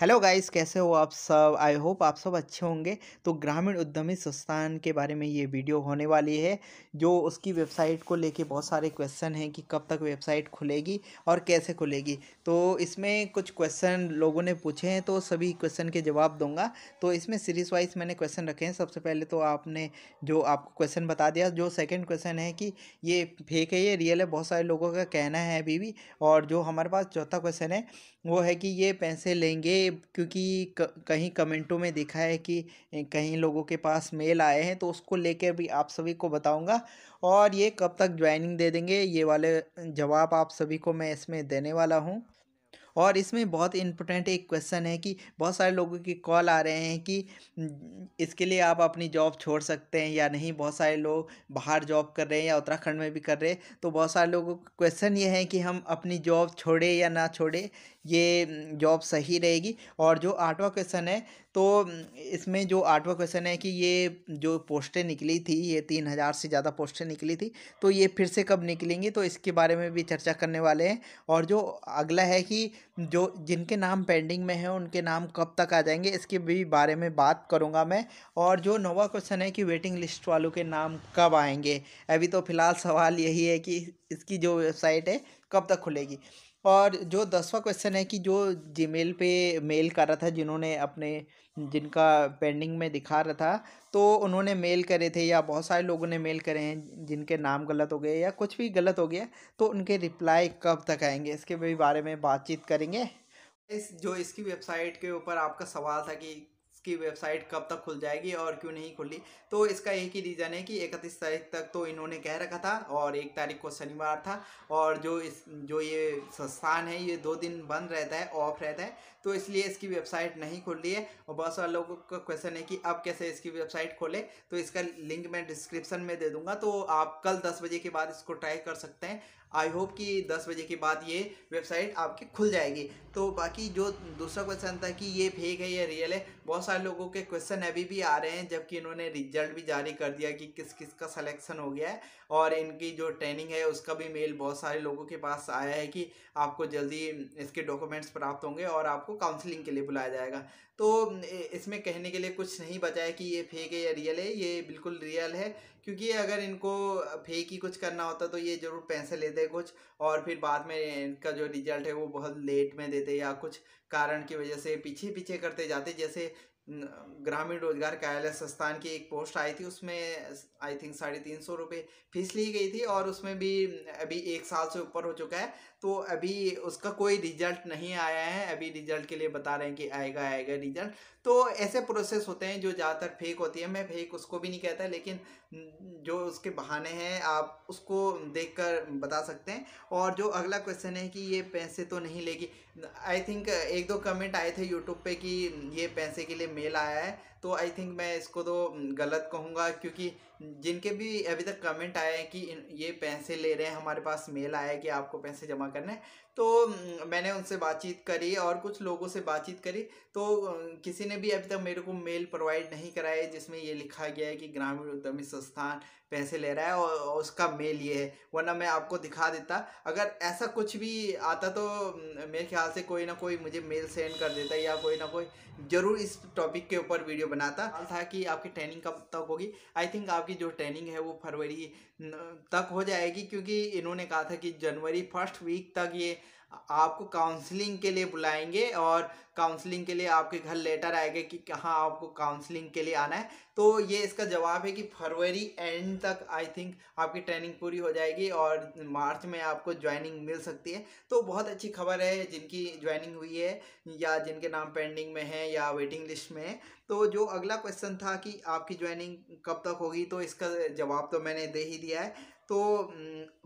hello guys कैसे हो आप सब आई होप आप सब अच्छे होंगे तो ग्रामीण उद्यमी संस्थान के बारे में ये वीडियो होने वाली है जो उसकी वेबसाइट को लेके बहुत सारे क्वेश्चन हैं कि कब तक वेबसाइट खुलेगी और कैसे खुलेगी तो इसमें कुछ क्वेश्चन लोगों ने पूछे हैं तो सभी क्वेश्चन के जवाब दूंगा तो इसमें सीरीज वाइज मैंने क्वेश्चन रखे हैं सबसे पहले तो आपने जो आपको क्वेश्चन बता दिया जो सेकेंड क्वेश्चन है कि ये फेक है ये रियल है बहुत सारे लोगों का कहना है अभी भी और जो हमारे पास चौथा क्वेश्चन है वो है कि ये पैसे लेंगे क्योंकि कहीं कमेंटों में देखा है कि कहीं लोगों के पास मेल आए हैं तो उसको लेकर भी आप सभी को बताऊंगा और ये कब तक ज्वाइनिंग दे देंगे ये वाले जवाब आप सभी को मैं इसमें देने वाला हूँ और इसमें बहुत इम्पोर्टेंट एक क्वेश्चन है कि बहुत सारे लोगों की कॉल आ रहे हैं कि इसके लिए आप अपनी जॉब छोड़ सकते हैं या नहीं बहुत सारे लोग बाहर जॉब कर रहे हैं या उत्तराखंड में भी कर रहे हैं तो बहुत सारे लोगों का क्वेश्चन ये है कि हम अपनी जॉब छोड़े या ना छोड़े ये जॉब सही रहेगी और जो आठवां क्वेश्चन है तो इसमें जो आठवां क्वेश्चन है कि ये जो पोस्टें निकली थी ये तीन हज़ार से ज़्यादा पोस्टें निकली थी तो ये फिर से कब निकलेंगी तो इसके बारे में भी चर्चा करने वाले हैं और जो अगला है कि जो जिनके नाम पेंडिंग में हैं उनके नाम कब तक आ जाएंगे इसके भी बारे में बात करूँगा मैं और जो नौवा क्वेश्चन है कि वेटिंग लिस्ट वालों के नाम कब आएँगे अभी तो फ़िलहाल सवाल यही है कि इसकी जो वेबसाइट है कब तक खुलेगी और जो दसवा क्वेश्चन है कि जो जीमेल पे मेल कर रहा था जिन्होंने अपने जिनका पेंडिंग में दिखा रहा था तो उन्होंने मेल करे थे या बहुत सारे लोगों ने मेल करे हैं जिनके नाम गलत हो गए या कुछ भी गलत हो गया तो उनके रिप्लाई कब तक आएंगे इसके भी बारे में बातचीत करेंगे इस जो इसकी वेबसाइट के ऊपर आपका सवाल था कि इसकी वेबसाइट कब तक खुल जाएगी और क्यों नहीं खुली तो इसका एक ही रीज़न है कि इकतीस तारीख तक तो इन्होंने कह रखा था और एक तारीख को शनिवार था और जो इस जो ये संस्थान है ये दो दिन बंद रहता है ऑफ रहता है तो इसलिए इसकी वेबसाइट नहीं खुल रही है और बहुत सारे लोगों का क्वेश्चन है कि अब कैसे इसकी वेबसाइट खोले तो इसका लिंक मैं डिस्क्रिप्शन में दे दूंगा तो आप कल दस बजे के बाद इसको ट्राई कर सकते हैं आई होप कि दस बजे के बाद ये वेबसाइट आपकी खुल जाएगी तो बाकी जो दूसरा क्वेश्चन था कि ये फेक है या रियल है बहुत सारे लोगों के क्वेश्चन अभी भी आ रहे हैं जबकि इन्होंने रिजल्ट भी जारी कर दिया कि किस किस का सलेक्शन हो गया है और इनकी जो ट्रेनिंग है उसका भी मेल बहुत सारे लोगों के पास आया है कि आपको जल्दी इसके डॉक्यूमेंट्स प्राप्त होंगे और आपको काउंसिलिंग के लिए बुलाया जाएगा तो इसमें कहने के लिए कुछ नहीं बचा है कि ये फेक है या रियल है ये बिल्कुल रियल है क्योंकि अगर इनको फेक ही कुछ करना होता तो ये जरूर पैसे लेते कुछ और फिर बाद में इनका जो रिजल्ट है वो बहुत लेट में देते या कुछ कारण की वजह से पीछे पीछे करते जाते जैसे ग्रामीण रोजगार कार्यालय संस्थान की एक पोस्ट आई थी उसमें आई थिंक साढ़े तीन सौ रुपये फीस ली गई थी और उसमें भी अभी एक साल से ऊपर हो चुका है तो अभी उसका कोई रिजल्ट नहीं आया है अभी रिजल्ट के लिए बता रहे हैं कि आएगा आएगा रिजल्ट तो ऐसे प्रोसेस होते हैं जो ज़्यादातर फेक होती है मैं फेक उसको भी नहीं कहता लेकिन जो उसके बहाने हैं आप उसको देख कर बता सकते हैं और जो अगला क्वेश्चन है कि ये पैसे तो नहीं लेगी आई थिंक एक दो कमेंट आए थे यूट्यूब पर कि ये पैसे के लिए मेल आया है तो आई थिंक मैं इसको तो गलत कहूँगा क्योंकि जिनके भी अभी तक कमेंट आए हैं कि ये पैसे ले रहे हैं हमारे पास मेल आया है कि आपको पैसे जमा करने तो मैंने उनसे बातचीत करी और कुछ लोगों से बातचीत करी तो किसी ने भी अभी तक मेरे को मेल प्रोवाइड नहीं कराया जिसमें ये लिखा गया है कि ग्रामीण उद्यमी संस्थान पैसे ले रहा है और उसका मेल ये है वरना मैं आपको दिखा देता अगर ऐसा कुछ भी आता तो मेरे ख्याल से कोई ना कोई मुझे मेल सेंड कर देता या कोई ना कोई ज़रूर इस टॉपिक के ऊपर वीडियो बनाता था कि आपकी ट्रेनिंग कब तक होगी आई थिंक आपकी जो ट्रेनिंग है वो फरवरी तक हो जाएगी क्योंकि इन्होंने कहा था कि जनवरी फर्स्ट वीक तक ये आपको काउंसलिंग के लिए बुलाएंगे और काउंसलिंग के लिए आपके घर लेटर आएगा कि कहाँ आपको काउंसलिंग के लिए आना है तो ये इसका जवाब है कि फरवरी एंड तक आई थिंक आपकी ट्रेनिंग पूरी हो जाएगी और मार्च में आपको ज्वाइनिंग मिल सकती है तो बहुत अच्छी खबर है जिनकी ज्वाइनिंग हुई है या जिनके नाम पेंडिंग में है या वेटिंग लिस्ट में है तो जो अगला क्वेश्चन था कि आपकी ज्वाइनिंग कब तक होगी तो इसका जवाब तो मैंने दे ही दिया है तो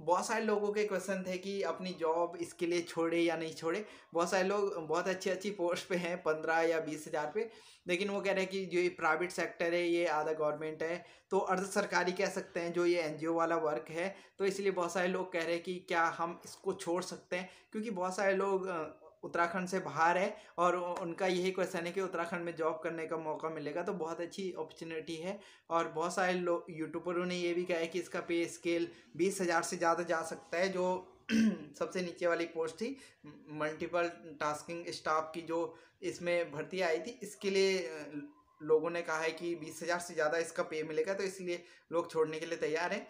बहुत सारे लोगों के क्वेश्चन थे कि अपनी जॉब इसके लिए छोड़े या नहीं छोड़े बहुत सारे लोग बहुत अच्छी अच्छी पोस्ट पे हैं पंद्रह या बीस हज़ार पे लेकिन वो कह रहे हैं कि जो ये प्राइवेट सेक्टर है ये आधा गवर्नमेंट है तो अर्ध सरकारी कह सकते हैं जो ये एनजीओ वाला वर्क है तो इसलिए बहुत सारे लोग कह रहे हैं कि क्या हम इसको छोड़ सकते हैं क्योंकि बहुत सारे लोग उत्तराखंड से बाहर है और उनका यही क्वेश्चन है कि उत्तराखंड में जॉब करने का मौका मिलेगा तो बहुत अच्छी अपॉर्चुनिटी है और बहुत सारे लोग यूट्यूबरों ने ये भी कहा है कि इसका पे स्केल बीस हज़ार से ज़्यादा जा सकता है जो सबसे नीचे वाली पोस्ट थी मल्टीपल टास्किंग स्टाफ की जो इसमें भर्ती आई थी इसके लिए लोगों ने कहा है कि बीस हज़ार से ज़्यादा इसका पे मिलेगा तो इसलिए लोग छोड़ने के लिए तैयार हैं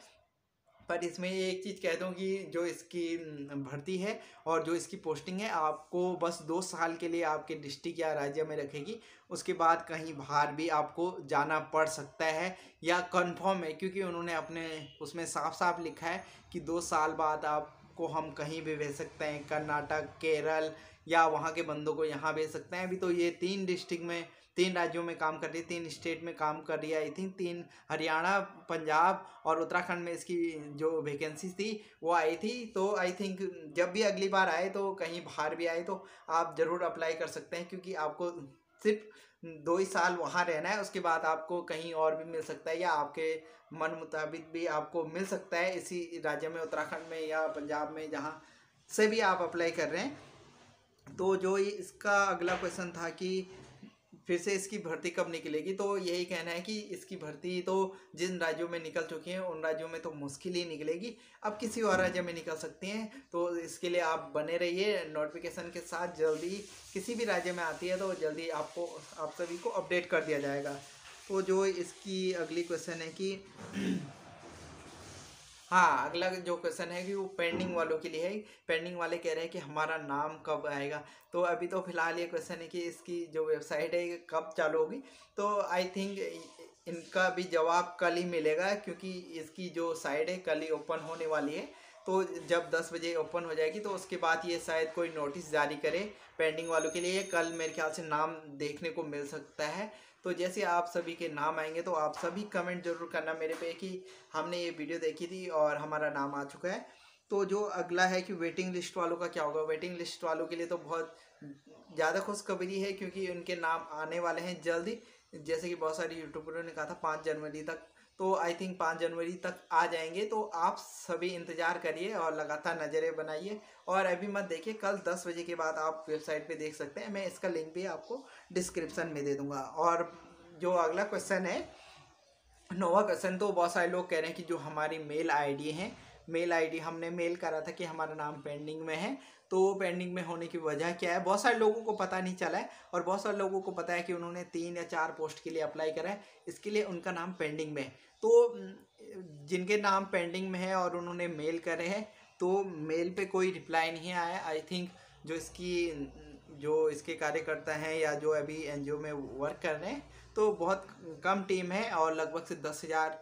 पर इसमें एक चीज़ कह दूँ कि जो इसकी हम्म, भर्ती है और जो इसकी पोस्टिंग है आपको बस दो साल के लिए आपके डिस्ट्रिक्ट या राज्य में रखेगी उसके बाद कहीं बाहर भी आपको जाना पड़ सकता है या कन्फर्म है क्योंकि उन्होंने अपने उसमें साफ साफ लिखा है कि दो साल बाद आप को हम कहीं भी भेज सकते हैं कर्नाटक केरल या वहाँ के बंदों को यहाँ भेज सकते हैं अभी तो ये तीन डिस्ट्रिक्ट में तीन राज्यों में काम कर रही है तीन स्टेट में काम कर रही है आई थिंक तीन हरियाणा पंजाब और उत्तराखंड में इसकी जो वैकेंसी थी वो आई थी तो आई थिंक जब भी अगली बार आए तो कहीं बाहर भी आए तो आप ज़रूर अप्लाई कर सकते हैं क्योंकि आपको सिर्फ दो ही साल वहाँ रहना है उसके बाद आपको कहीं और भी मिल सकता है या आपके मन मुताबिक भी आपको मिल सकता है इसी राज्य में उत्तराखंड में या पंजाब में जहाँ से भी आप अप्लाई कर रहे हैं तो जो इसका अगला क्वेश्चन था कि फिर से इसकी भर्ती कब निकलेगी तो यही कहना है कि इसकी भर्ती तो जिन राज्यों में निकल चुकी हैं उन राज्यों में तो मुश्किल ही निकलेगी अब किसी और राज्य में निकल सकती हैं तो इसके लिए आप बने रहिए नोटिफिकेशन के साथ जल्दी किसी भी राज्य में आती है तो जल्दी आपको आप सभी को अपडेट कर दिया जाएगा तो जो इसकी अगली क्वेश्चन है कि हाँ अगला जो क्वेश्चन है कि वो पेंडिंग वालों के लिए है पेंडिंग वाले कह रहे हैं कि हमारा नाम कब आएगा तो अभी तो फिलहाल ये क्वेश्चन है कि इसकी जो वेबसाइट है कब चालू होगी तो आई थिंक इनका भी जवाब कल ही मिलेगा क्योंकि इसकी जो साइट है कल ही ओपन होने वाली है तो जब 10 बजे ओपन हो जाएगी तो उसके बाद ये शायद कोई नोटिस जारी करे पेंडिंग वालों के लिए कल मेरे ख्याल से नाम देखने को मिल सकता है तो जैसे आप सभी के नाम आएंगे तो आप सभी कमेंट जरूर करना मेरे पे कि हमने ये वीडियो देखी थी और हमारा नाम आ चुका है तो जो अगला है कि वेटिंग लिस्ट वालों का क्या होगा वेटिंग लिस्ट वालों के लिए तो बहुत ज़्यादा खुशखबरी है क्योंकि उनके नाम आने वाले हैं जल्दी जैसे कि बहुत सारे यूट्यूबरों ने कहा था पाँच जनवरी तक तो आई थिंक पाँच जनवरी तक आ जाएंगे तो आप सभी इंतज़ार करिए और लगातार नज़रें बनाइए और अभी मत देखिए कल दस बजे के बाद आप वेबसाइट पे देख सकते हैं मैं इसका लिंक भी आपको डिस्क्रिप्शन में दे दूँगा और जो अगला क्वेश्चन है नोवा क्वेश्चन तो बहुत सारे लोग कह रहे हैं कि जो हमारी मेल डी है मेल डी हमने मेल करा था कि हमारा नाम पेंडिंग में है तो पेंडिंग में होने की वजह क्या है बहुत सारे लोगों को पता नहीं चला है और बहुत सारे लोगों को पता है कि उन्होंने तीन या चार पोस्ट के लिए अप्लाई करा है इसके लिए उनका नाम पेंडिंग में है तो जिनके नाम पेंडिंग में है और उन्होंने मेल करे हैं तो मेल पे कोई रिप्लाई नहीं आया आई थिंक जो इसकी जो इसके कार्यकर्ता हैं या जो अभी एन में वर्क कर रहे हैं तो बहुत कम टीम है और लगभग से दस हज़ार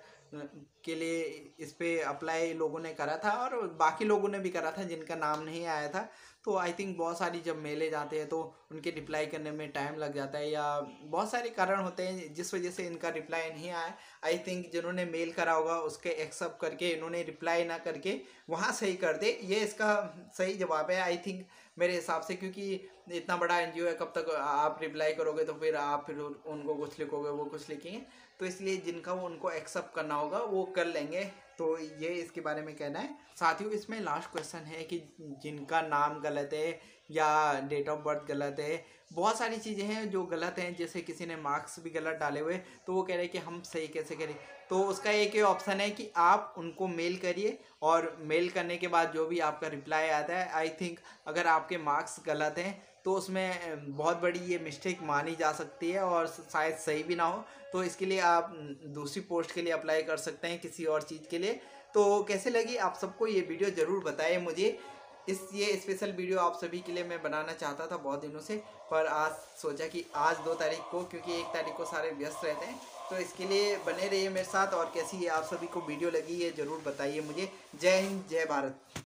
के लिए इस पर अप्लाई लोगों ने करा था और बाकी लोगों ने भी करा था जिनका नाम नहीं आया था तो आई थिंक बहुत सारी जब मेले जाते हैं तो उनके रिप्लाई करने में टाइम लग जाता है या बहुत सारे कारण होते हैं जिस वजह से इनका रिप्लाई नहीं आया आई थिंक जिन्होंने मेल करा होगा उसके एक्सेप्ट करके इन्होंने रिप्लाई ना करके वहाँ सही कर दे ये इसका सही जवाब है आई थिंक मेरे हिसाब से क्योंकि इतना बड़ा एन है कब तक आप रिप्लाई करोगे तो फिर आप फिर उनको कुछ लिखोगे वो कुछ लिखेंगे तो इसलिए जिनका वो उनको एक्सेप्ट करना होगा वो कर लेंगे तो ये इसके बारे में कहना है साथियों इसमें लास्ट क्वेश्चन है कि जिनका नाम गलत है या डेट ऑफ बर्थ गलत है बहुत सारी चीज़ें हैं जो गलत हैं जैसे किसी ने मार्क्स भी गलत डाले हुए तो वो कह रहे हैं कि हम सही कैसे करें तो उसका एक ही ऑप्शन है कि आप उनको मेल करिए और मेल करने के बाद जो भी आपका रिप्लाई आता है आई थिंक अगर आपके मार्क्स गलत हैं तो उसमें बहुत बड़ी ये मिस्टेक मानी जा सकती है और शायद सही भी ना हो तो इसके लिए आप दूसरी पोस्ट के लिए अप्लाई कर सकते हैं किसी और चीज़ के लिए तो कैसे लगी आप सबको ये वीडियो ज़रूर बताएं मुझे इस ये स्पेशल वीडियो आप सभी के लिए मैं बनाना चाहता था बहुत दिनों से पर आज सोचा कि आज दो तारीख को क्योंकि एक तारीख को सारे व्यस्त रहते हैं तो इसके लिए बने रहिए मेरे साथ और कैसी ये आप सभी को वीडियो लगी है ज़रूर बताइए मुझे जय हिंद जय भारत